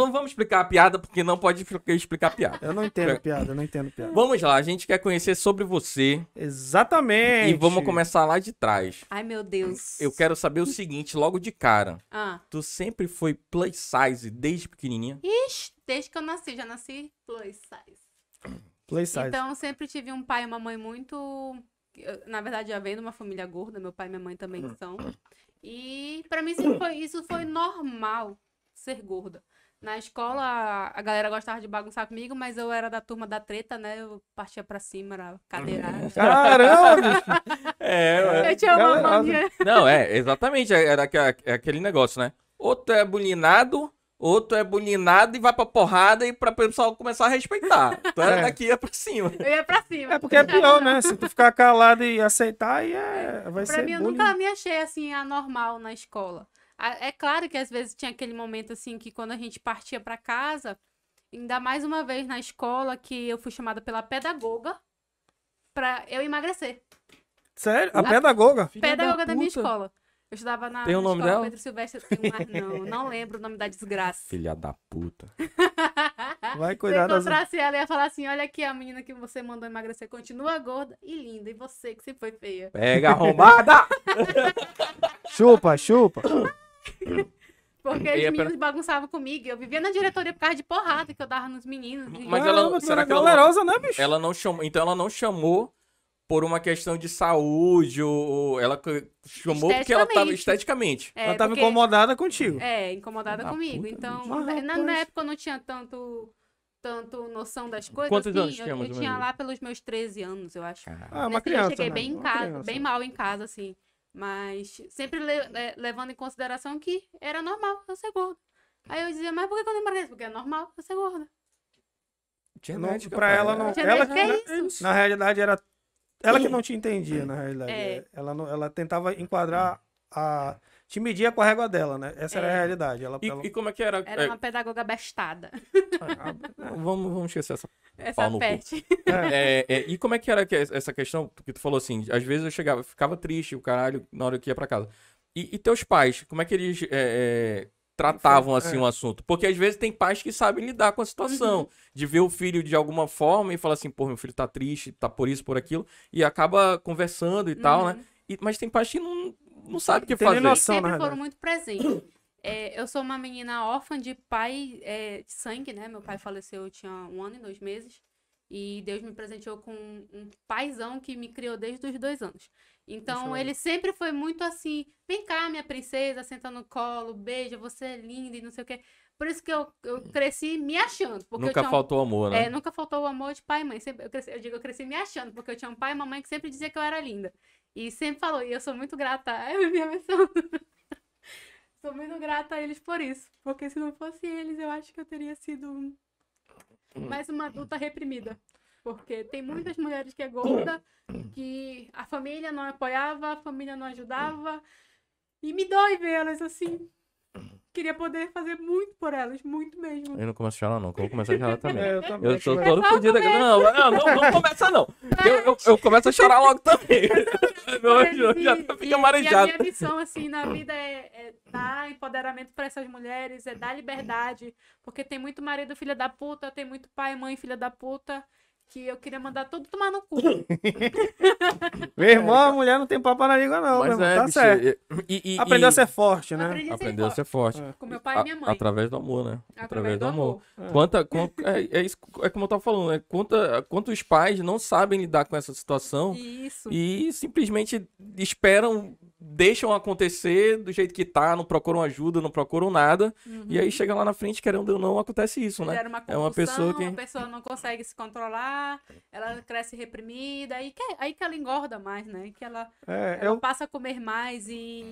Não vamos explicar a piada, porque não pode explicar a piada. Eu não entendo piada, eu não entendo piada. Vamos lá, a gente quer conhecer sobre você. Exatamente. E vamos começar lá de trás. Ai, meu Deus. Eu quero saber o seguinte, logo de cara. Ah. Tu sempre foi plus size desde pequenininha? Ixi, desde que eu nasci, já nasci plus size. Plus size. Então, sempre tive um pai e uma mãe muito... Na verdade, já venho de uma família gorda, meu pai e minha mãe também são. E para mim foi, isso foi normal, ser gorda. Na escola, a galera gostava de bagunçar comigo, mas eu era da turma da treta, né? Eu partia pra cima, era cadeirada. Caramba! É, é, é, eu tinha uma mania. Não, é, exatamente. É, era é aquele negócio, né? Ou tu é bulinado, ou tu é bulinado e vai pra porrada e pra pessoal começar a respeitar. Tu era daqui ia pra cima. Eu ia pra cima. É porque é pior, né? Se tu ficar calado e aceitar, aí é... vai pra ser Pra mim, bullying. eu nunca me achei, assim, anormal na escola. É claro que às vezes tinha aquele momento assim que quando a gente partia para casa, ainda mais uma vez na escola que eu fui chamada pela pedagoga para eu emagrecer. Sério? A, a pedagoga? Pedagoga da, da minha escola. Eu estudava na Tem o nome dela? Pedro Silvestre. não, não lembro o nome da desgraça. Filha da puta. Vai cuidar Se eu encontrasse das... ela, ia falar assim: olha aqui, a menina que você mandou emagrecer continua gorda e linda. E você que se foi feia. Pega arrombada! chupa, chupa! Porque e os meninos bagunçavam comigo. Eu vivia na diretoria por causa de porrada que eu dava nos meninos. Mas ela, não, será é que ela galerosa, não, né, bicho? Ela não chamou, então ela não chamou por uma questão de saúde ou, ela chamou porque ela estava esteticamente. É, ela estava porque... incomodada contigo. É, incomodada ah, comigo. Então, ah, é, na, na, época eu não tinha tanto tanto noção das coisas. Quantos assim, anos eu, tínhamos, eu tinha lá pelos meus 13 anos, eu acho. Ah, uma criança. Assim, eu cheguei né? bem em casa, bem mal em casa assim. Mas sempre le le levando em consideração que era normal eu ser gorda. Aí eu dizia, mas por que eu não emagreço? Porque é normal eu ser gorda. não, pra ela não. Ela que, Na realidade, era. Ela que não te entendia, é. na realidade. É. Ela, não, ela tentava enquadrar a te media com a régua dela, né? Essa era a é. realidade. Ela, e, ela... e como é que era? Era é. uma pedagoga bestada. Ah, ah, vamos, vamos esquecer essa. Essa É. É, é, e como é que era essa questão? Porque tu falou assim, às vezes eu chegava, ficava triste, o caralho, na hora que ia pra casa. E, e teus pais, como é que eles é, tratavam assim o é. um assunto. Porque às vezes tem pais que sabem lidar com a situação, uhum. de ver o filho de alguma forma e falar assim, pô, meu filho tá triste, tá por isso, por aquilo, e acaba conversando e uhum. tal, né? Uhum. E, mas tem pais que não, não sabe o que fazer. Noção, Sempre foram muito presentes. É, eu sou uma menina órfã de pai é, de sangue, né? Meu pai faleceu, eu tinha um ano e dois meses. E Deus me presenteou com um, paizão que me criou desde os dois anos. Então, ele sempre foi muito assim: vem cá, minha princesa, senta no colo, beija, você é linda e não sei o quê. Por isso que eu, eu cresci me achando. Porque nunca um... faltou amor, né? É, nunca faltou o amor de pai e mãe. Sempre, eu, cresci, eu digo, eu cresci me achando, porque eu tinha um pai e uma mãe que sempre dizia que eu era linda. E sempre falou, e eu sou muito grata, é minha missão. sou muito grata a eles por isso. Porque se não fosse eles, eu acho que eu teria sido mais uma adulta reprimida. Porque tem muitas mulheres que é gorda, que a família não apoiava, a família não ajudava. E me dói vê-las assim queria poder fazer muito por elas, muito mesmo. Eu não começo a chorar, não, eu vou começar a chorar também. É, eu também. Eu tô todo é fodido aqui. Não, não, não, não começa, não. Eu, eu, eu começo a chorar logo também. eu já fica marejado. E a minha missão, assim, na vida é, é dar empoderamento para essas mulheres, é dar liberdade. Porque tem muito marido filha da puta, tem muito pai mãe filha da puta que eu queria mandar todo tomar no cu. Meu irmão, a mulher não tem papo na língua, não. Mas é, tá bicho, certo. E, e, Aprendeu e... a ser forte, né? Aprendi Aprendeu a ser forte. É. Com meu pai e minha mãe. Através do amor, né? Através, Através do, do, amor. amor. É. Quanta, é, é, isso, é como eu tava falando, né? Quanta, quantos pais não sabem lidar com essa situação isso. e simplesmente esperam deixam acontecer do jeito que tá, não procuram ajuda, não procuram nada. Uhum. E aí uhum. chega lá na frente, querendo ou não, acontece isso, né? Uma é uma pessoa que. A pessoa não consegue se controlar, ela cresce reprimida, aí que, aí que ela engorda mais, né? Que ela, é, ela eu... passa a comer mais e